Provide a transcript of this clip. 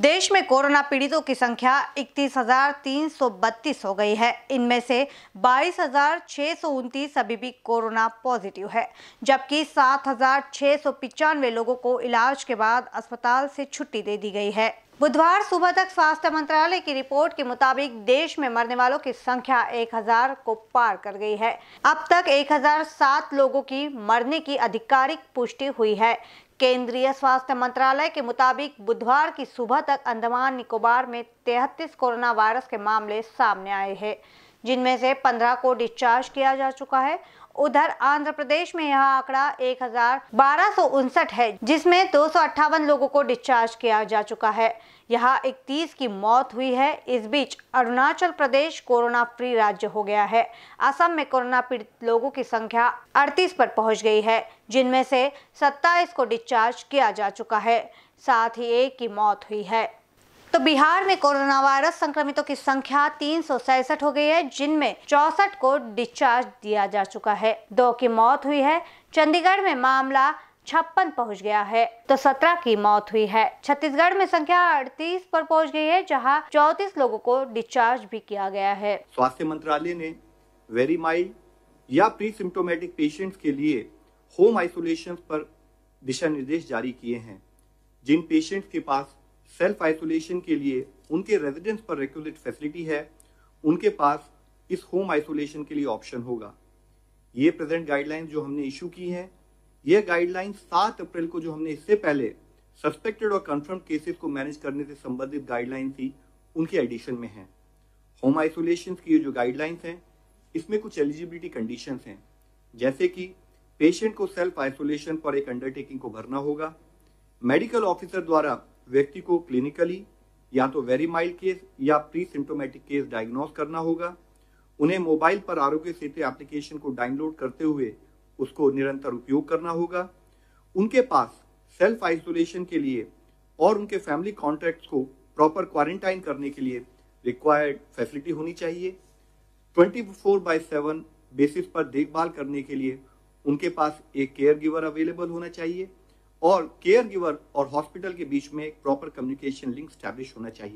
देश में कोरोना पीड़ितों की संख्या 31,332 हो गई है इनमें से बाईस अभी भी कोरोना पॉजिटिव है जबकि सात लोगों को इलाज के बाद अस्पताल से छुट्टी दे दी गई है बुधवार सुबह तक स्वास्थ्य मंत्रालय की रिपोर्ट के मुताबिक देश में मरने वालों की संख्या 1000 को पार कर गई है अब तक 1007 लोगों की मरने की आधिकारिक पुष्टि हुई है केंद्रीय स्वास्थ्य मंत्रालय के मुताबिक बुधवार की सुबह तक अंडमान निकोबार में 33 कोरोना वायरस के मामले सामने आए हैं जिनमें से 15 को डिस्चार्ज किया जा चुका है उधर आंध्र प्रदेश में यह आंकड़ा एक हजार है जिसमें दो लोगों को डिस्चार्ज किया जा चुका है यहाँ 31 की मौत हुई है इस बीच अरुणाचल प्रदेश कोरोना फ्री राज्य हो गया है असम में कोरोना पीड़ित लोगों की संख्या 38 पर पहुंच गई है जिनमें से 27 को डिस्चार्ज किया जा चुका है साथ ही एक की मौत हुई है तो बिहार में कोरोना वायरस संक्रमितों की संख्या तीन हो गई है जिनमें चौसठ को डिस्चार्ज दिया जा चुका है दो की मौत हुई है चंडीगढ़ में मामला छप्पन पहुंच गया है तो सत्रह की मौत हुई है छत्तीसगढ़ में संख्या अड़तीस पर पहुंच गई है जहां चौतीस लोगों को डिस्चार्ज भी किया गया है स्वास्थ्य मंत्रालय ने वेरी माइल्ड या प्री सिम्टोमेटिक पेशेंट्स के लिए होम आइसोलेशन पर दिशा निर्देश जारी किए हैं जिन पेशेंट्स के पास सेल्फ आइसोलेशन के लिए उनके रेजिडेंस पर रिक्विजिट फैसिलिटी है उनके पास इस होम आइसोलेशन के लिए ऑप्शन होगा ये प्रेजेंट गाइडलाइंस जो हमने इशू की हैं यह गाइडलाइंस सात अप्रैल को जो हमने इससे पहले सस्पेक्टेड और कंफर्म केसेस को मैनेज करने से संबंधित गाइडलाइन थी उनके एडिशन में है होम आइसोलेशन की जो गाइडलाइंस हैं इसमें कुछ एलिजिबिलिटी कंडीशंस हैं जैसे कि पेशेंट को सेल्फ आइसोलेशन पर एक अंडरटेकिंग को भरना होगा मेडिकल ऑफिसर द्वारा व्यक्ति को क्लिनिकली या तो वेरी माइल्ड केस या प्री सिम्टोमेटिक केस डायग्नोस करना होगा उन्हें मोबाइल पर आरोग्य सेतु एप्लीकेशन को डाउनलोड करते हुए उसको निरंतर उपयोग करना होगा उनके पास सेल्फ आइसोलेशन के लिए और उनके फैमिली कॉन्टैक्ट को प्रॉपर क्वारंटाइन करने के लिए रिक्वायर्ड फैसिलिटी होनी चाहिए 24 फोर बाई सेवन बेसिस पर देखभाल करने के लिए उनके पास एक केयर गिवर अवेलेबल होना चाहिए और केयर गिवर और हॉस्पिटल के बीच में एक प्रॉपर कम्युनिकेशन लिंक स्टैब्लिश होना चाहिए